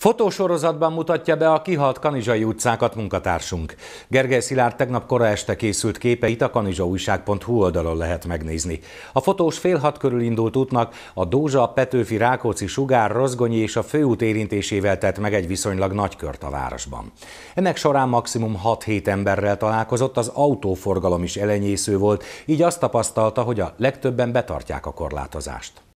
Fotósorozatban mutatja be a kihalt Kanizsai utcákat munkatársunk. Gergely Szilárd tegnap kora este készült képeit a kanizsaújság.hu oldalon lehet megnézni. A fotós fél hat körül indult útnak a Dózsa, Petőfi, Rákóczi, Sugár, Rozgonyi és a főút érintésével tett meg egy viszonylag nagy kört a városban. Ennek során maximum 6-7 emberrel találkozott, az autóforgalom is elenyésző volt, így azt tapasztalta, hogy a legtöbben betartják a korlátozást.